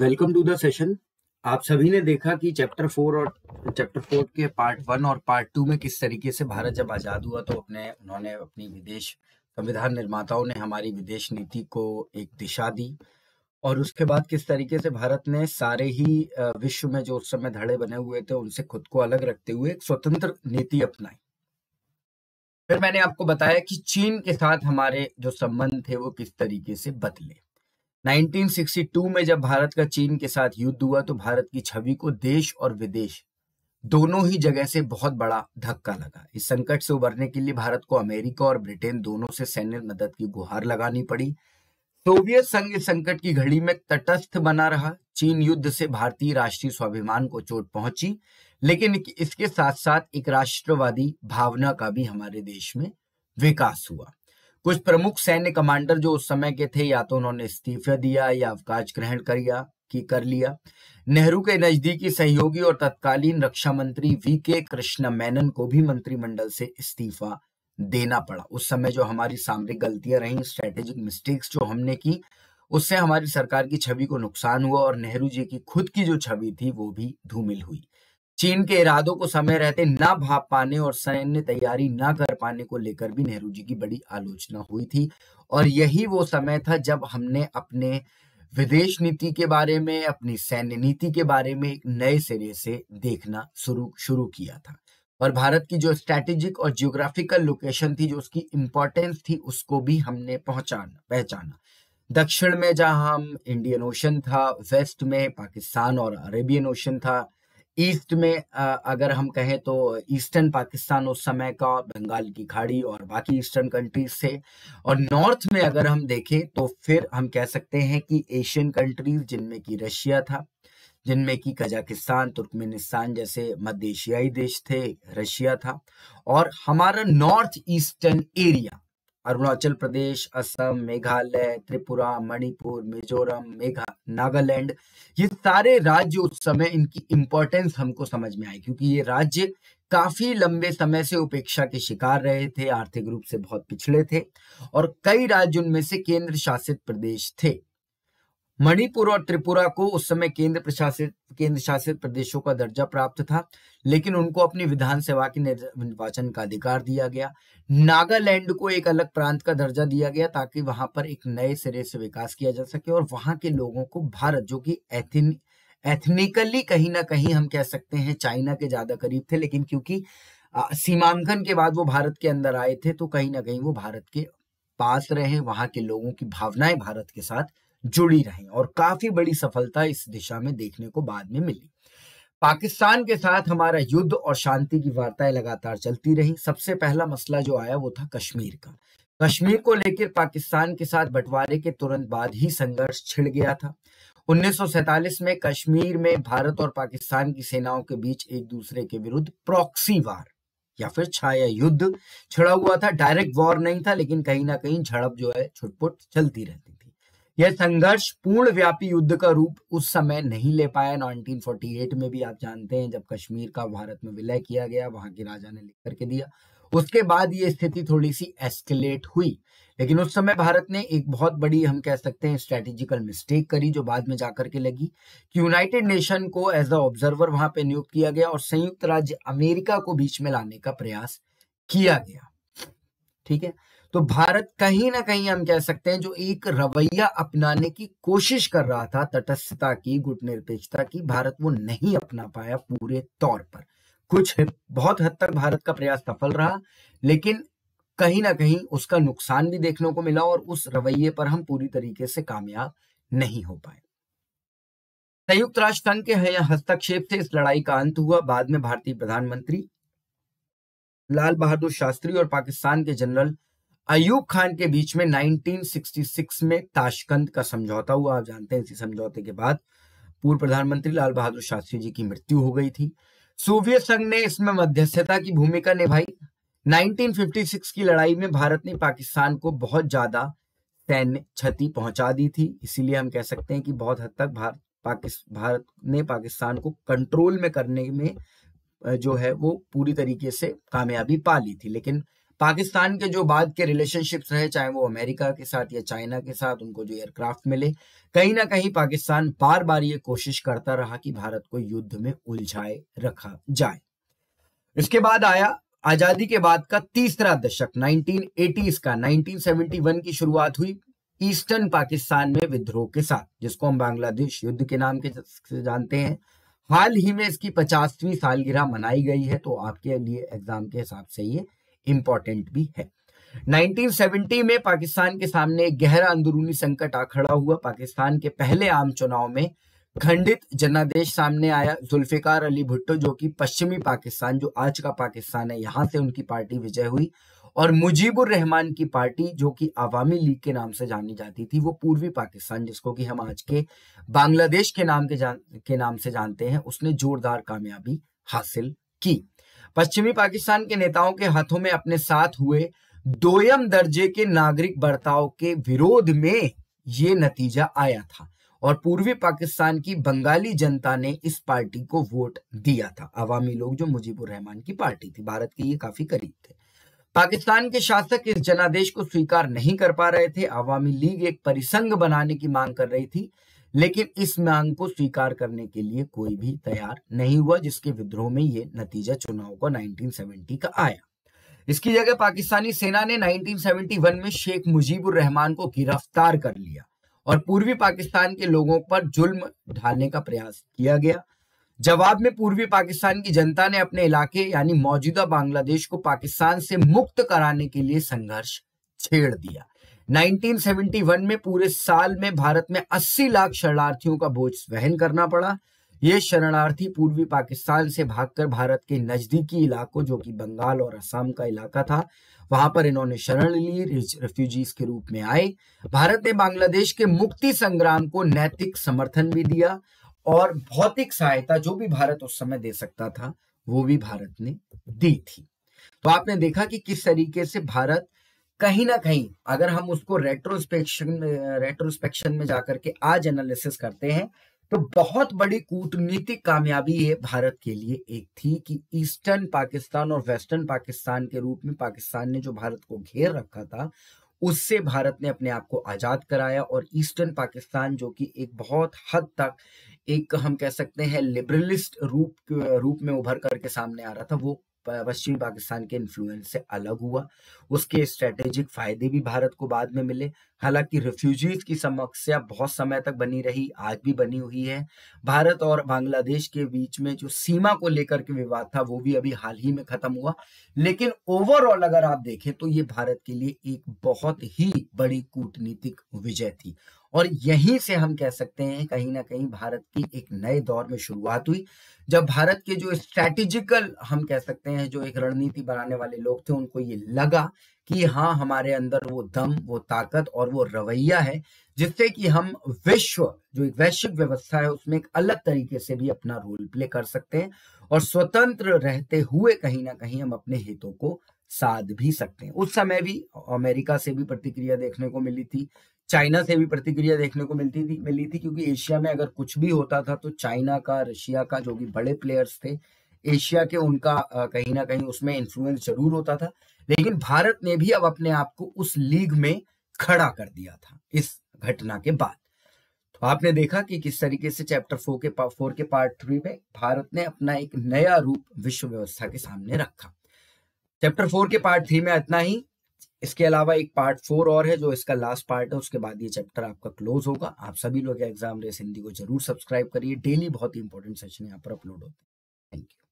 welcome to the session आप सभी ने देखा कि चैप्टर फोर और चैप्टर फोर के पार्ट वन और पार्ट टू में किस तरीके से भारत जब आज़ाद हुआ तो अपने उन्होंने अपनी विदेश संविधान निर्माताओं ने हमारी विदेश नीति को एक दिशा दी और उसके बाद किस तरीके से भारत ने सारे ही विश्व में जो उस समय धड़े बने हुए थे उनसे खुद को अलग रखते हुए एक स्वतंत्र नीति अपनाई फिर मैंने आपको बताया कि चीन के साथ हमारे जो संबंध थे वो किस तरीके से बदले 1962 में जब भारत का चीन के साथ युद्ध हुआ तो भारत की छवि को देश और विदेश दोनों ही जगह से बहुत बड़ा धक्का लगा इस संकट से उबरने के लिए भारत को अमेरिका और ब्रिटेन दोनों से सैन्य मदद की गुहार लगानी पड़ी सोवियत संघ इस संकट की घड़ी में तटस्थ बना रहा चीन युद्ध से भारतीय राष्ट्रीय स्वाभिमान को चोट पहुंची लेकिन इसके साथ साथ एक राष्ट्रवादी भावना का भी हमारे देश में विकास हुआ कुछ प्रमुख सैन्य कमांडर जो उस समय के थे या तो उन्होंने इस्तीफा दिया या अवकाश ग्रहण कर की कर लिया नेहरू के नजदीकी सहयोगी और तत्कालीन रक्षा मंत्री वी के कृष्ण मेनन को भी मंत्रिमंडल से इस्तीफा देना पड़ा उस समय जो हमारी सामरिक गलतियां रहीं स्ट्रेटेजिक मिस्टेक्स जो हमने की उससे हमारी सरकार की छवि को नुकसान हुआ और नेहरू जी की खुद की जो छवि थी वो भी धूमिल हुई चीन के इरादों को समय रहते ना भाप पाने और सैन्य तैयारी ना कर पाने को लेकर भी नेहरू जी की बड़ी आलोचना हुई थी और यही वो समय था जब हमने अपने विदेश नीति के बारे में अपनी सैन्य नीति के बारे में एक नए सिरे से देखना शुरू शुरू किया था और भारत की जो स्ट्रेटेजिक और जियोग्राफिकल लोकेशन थी जो उसकी इम्पोर्टेंस थी उसको भी हमने पहुंचाना पहचाना दक्षिण में जहां हम इंडियन ओशन था वेस्ट में पाकिस्तान और अरेबियन ओशन था ईस्ट में अगर हम कहें तो ईस्टर्न पाकिस्तान उस समय का बंगाल की खाड़ी और बाकी ईस्टर्न कंट्रीज से और नॉर्थ में अगर हम देखें तो फिर हम कह सकते हैं कि एशियन कंट्रीज जिनमें कि रशिया था जिनमें कि कजाकिस्तान तुर्कमेनिस्तान जैसे मध्य एशियाई देश थे रशिया था और हमारा north eastern area Arunachal Pradesh Assam Meghalaya Tripura Manipur Mizoram मेघा नागालैंड ये सारे राज्य उस समय इनकी इम्पोर्टेंस हमको समझ में आई क्योंकि ये राज्य काफी लंबे समय से उपेक्षा के शिकार रहे थे आर्थिक रूप से बहुत पिछड़े थे और कई राज्य उनमें से केंद्र शासित प्रदेश थे मणिपुर और त्रिपुरा को उस समय केंद्र प्रशासित केंद्र शासित प्रदेशों का दर्जा प्राप्त था लेकिन उनको अपनी विधानसभा के निर्वाचन का अधिकार दिया गया नागालैंड को एक अलग प्रांत का दर्जा दिया गया ताकि वहां पर एक नए सिरे से विकास किया जा सके और वहां के लोगों को भारत जो कि एथिन एथनिकली कहीं ना कहीं हम कह सकते हैं चाइना के ज्यादा करीब थे लेकिन क्योंकि सीमांकन के बाद वो भारत के अंदर आए थे तो कहीं ना कहीं वो भारत के पास रहे वहां के लोगों की भावनाएं भारत के साथ जुड़ी रहीं और काफी बड़ी सफलता इस दिशा में देखने को बाद में मिली पाकिस्तान के साथ हमारा युद्ध और शांति की वार्ताएं लगातार चलती रही सबसे पहला मसला जो आया वो था कश्मीर का कश्मीर को लेकर पाकिस्तान के साथ बंटवारे के तुरंत बाद ही संघर्ष छिड़ गया था 1947 में कश्मीर में भारत और पाकिस्तान की सेनाओं के बीच एक दूसरे के विरुद्ध प्रॉक्सी वार या फिर छाया युद्ध छिड़ा हुआ था डायरेक्ट वॉर नहीं था लेकिन कहीं ना कहीं झड़प जो है छुटपुट चलती रहती यह संघर्ष पूर्ण व्यापी युद्ध का रूप उस समय नहीं ले पाया 1948 में भी आप जानते हैं जब कश्मीर का भारत में विलय किया गया वहां के राजा ने लिख करके दिया उसके बाद ये स्थिति थोड़ी सी एस्केलेट हुई लेकिन उस समय भारत ने एक बहुत बड़ी हम कह सकते हैं स्ट्रेटेजिकल मिस्टेक करी जो बाद में जाकर के लगी कि यूनाइटेड नेशन को एज अ ऑब्जर्वर वहां पे नियुक्त किया गया और संयुक्त राज्य अमेरिका को बीच में लाने का प्रयास किया गया ठीक है तो भारत कहीं ना कहीं हम कह सकते हैं जो एक रवैया अपनाने की कोशिश कर रहा था तटस्थता की गुटनिरपेक्षता की भारत वो नहीं अपना पाया पूरे तौर पर कुछ बहुत हद तक भारत का प्रयास सफल रहा लेकिन कहीं ना कहीं उसका नुकसान भी देखने को मिला और उस रवैये पर हम पूरी तरीके से कामयाब नहीं हो पाए संयुक्त राष्ट्र संघ के हस्तक्षेप से इस लड़ाई का अंत हुआ बाद में भारतीय प्रधानमंत्री लाल बहादुर शास्त्री और पाकिस्तान के जनरल अयूब खान के बीच में 1966 में ताशकंद का समझौता हुआ आप जानते हैं इसी समझौते के बाद पूर्व प्रधानमंत्री लाल बहादुर शास्त्री जी की मृत्यु हो गई थी सोवियत संघ ने इसमें मध्यस्थता की भूमिका निभाई 1956 की लड़ाई में भारत ने पाकिस्तान को बहुत ज्यादा सैन्य क्षति पहुंचा दी थी इसीलिए हम कह सकते हैं कि बहुत हद तक भारत पाकिस् भारत ने पाकिस्तान को कंट्रोल में करने में जो है वो पूरी तरीके से कामयाबी पा ली थी लेकिन पाकिस्तान के जो बाद के रिलेशनशिप्स रहे चाहे वो अमेरिका के साथ या चाइना के साथ उनको जो एयरक्राफ्ट मिले कहीं ना कहीं पाकिस्तान बार बार ये कोशिश करता रहा कि भारत को युद्ध में उलझाए रखा जाए इसके बाद आया आजादी के बाद का तीसरा दशक 1980s का 1971 की शुरुआत हुई ईस्टर्न पाकिस्तान में विद्रोह के साथ जिसको हम बांग्लादेश युद्ध के नाम के से जानते हैं हाल ही में इसकी पचासवीं सालगिरह मनाई गई है तो आपके लिए एग्जाम के हिसाब से ये इंपॉर्टेंट भी है 1970 में पाकिस्तान के सामने गहरा अंदरूनी संकट आ खड़ा हुआ पाकिस्तान के पहले आम चुनाव में खंडित जनादेश सामने आया जुल्फिकार अली भुट्टो जो कि पश्चिमी पाकिस्तान जो आज का पाकिस्तान है यहां से उनकी पार्टी विजय हुई और मुजीबुर रहमान की पार्टी जो कि आवामी लीग के नाम से जानी जाती थी वो पूर्वी पाकिस्तान जिसको कि हम आज के बांग्लादेश के नाम के जान के नाम से जानते हैं उसने जोरदार कामयाबी हासिल की पश्चिमी पाकिस्तान के नेताओं के हाथों में अपने साथ हुए दोयम दर्जे के नागरिक बर्ताव के विरोध में ये नतीजा आया था और पूर्वी पाकिस्तान की बंगाली जनता ने इस पार्टी को वोट दिया था अवामी लोग जो मुजीबुर रहमान की पार्टी थी भारत के ये काफी करीब थे पाकिस्तान के शासक इस जनादेश को स्वीकार नहीं कर पा रहे थे अवामी लीग एक परिसंघ बनाने की मांग कर रही थी लेकिन इस मांग को स्वीकार करने के लिए कोई भी तैयार नहीं हुआ जिसके विद्रोह में ये नतीजा चुनाव का 1970 का आया इसकी जगह पाकिस्तानी सेना ने 1971 में शेख मुजीबुर रहमान को गिरफ्तार कर लिया और पूर्वी पाकिस्तान के लोगों पर जुल्म ढालने का प्रयास किया गया जवाब में पूर्वी पाकिस्तान की जनता ने अपने इलाके यानी मौजूदा बांग्लादेश को पाकिस्तान से मुक्त कराने के लिए संघर्ष छेड़ दिया 1971 में पूरे साल में भारत में 80 लाख शरणार्थियों का बोझ वहन करना पड़ा ये शरणार्थी पूर्वी पाकिस्तान से भागकर भारत के नजदीकी इलाकों जो कि बंगाल और असम का इलाका था वहां पर इन्होंने शरण ली रेफ्यूजीज के रूप में आए भारत ने बांग्लादेश के मुक्ति संग्राम को नैतिक समर्थन भी दिया और भौतिक सहायता जो भी भारत उस समय दे सकता था वो भी भारत ने दी थी तो आपने देखा कि किस तरीके से भारत कहीं ना कहीं अगर हम उसको रेट्रोस्पेक्शन रेट्रोस्पेक्शन में जाकर के आज एनालिसिस करते हैं तो बहुत बड़ी कूटनीतिक कामयाबी ये भारत के लिए एक थी कि ईस्टर्न पाकिस्तान और वेस्टर्न पाकिस्तान के रूप में पाकिस्तान ने जो भारत को घेर रखा था उससे भारत ने अपने आप को आजाद कराया और ईस्टर्न पाकिस्तान जो कि एक बहुत हद तक एक हम कह सकते हैं लिबरलिस्ट रूप रूप में उभर करके सामने आ रहा था वो पश्चिमी पाकिस्तान के इन्फ्लुएंस से अलग हुआ उसके स्ट्रेटेजिक फायदे भी भारत को बाद में मिले हालांकि रिफ्यूजीज की समस्या बहुत समय तक बनी रही आज भी बनी हुई है भारत और बांग्लादेश के बीच में जो सीमा को लेकर के विवाद था वो भी अभी हाल ही में खत्म हुआ लेकिन ओवरऑल अगर आप देखें तो ये भारत के लिए एक बहुत ही बड़ी कूटनीतिक विजय थी और यहीं से हम कह सकते हैं कहीं ना कहीं भारत की एक नए दौर में शुरुआत हुई जब भारत के जो स्ट्रैटेजिकल हम कह सकते हैं जो एक रणनीति बनाने वाले लोग थे उनको ये लगा कि हाँ हमारे अंदर वो दम वो ताकत और वो रवैया है जिससे कि हम विश्व जो एक वैश्विक व्यवस्था है उसमें एक अलग तरीके से भी अपना रोल प्ले कर सकते हैं और स्वतंत्र रहते हुए कहीं ना कहीं हम अपने हितों को साध भी सकते हैं उस समय भी अमेरिका से भी प्रतिक्रिया देखने को मिली थी चाइना से भी प्रतिक्रिया देखने को मिलती थी मिली थी क्योंकि एशिया में अगर कुछ भी होता था तो चाइना का रशिया का जो कि बड़े प्लेयर्स थे एशिया के उनका कहीं ना कहीं उसमें इन्फ्लुएंस जरूर होता था लेकिन भारत ने भी अब अपने आप को उस लीग में खड़ा कर दिया था इस घटना के बाद तो आपने देखा कि किस तरीके से चैप्टर फोर के फोर के पार्ट थ्री में भारत ने अपना एक नया रूप विश्व व्यवस्था के सामने रखा चैप्टर फोर के पार्ट थ्री में इतना ही इसके अलावा एक पार्ट फोर और है जो इसका लास्ट पार्ट है उसके बाद ये चैप्टर आपका क्लोज होगा आप सभी लोग एग्जाम रेस हिंदी को जरूर सब्सक्राइब करिए डेली बहुत ही इंपॉर्टेंट सेशन यहाँ पर अपलोड होते हैं थैंक यू